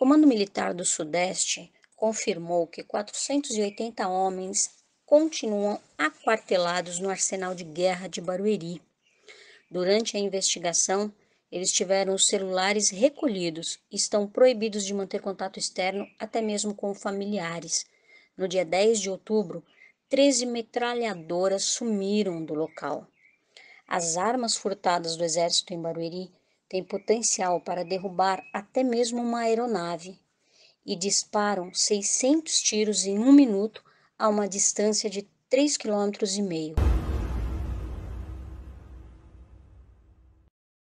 Comando Militar do Sudeste confirmou que 480 homens continuam aquartelados no arsenal de guerra de Barueri. Durante a investigação, eles tiveram os celulares recolhidos e estão proibidos de manter contato externo até mesmo com familiares. No dia 10 de outubro, 13 metralhadoras sumiram do local. As armas furtadas do exército em Barueri têm potencial para derrubar até mesmo uma aeronave e disparam 600 tiros em um minuto a uma distância de 3,5 km.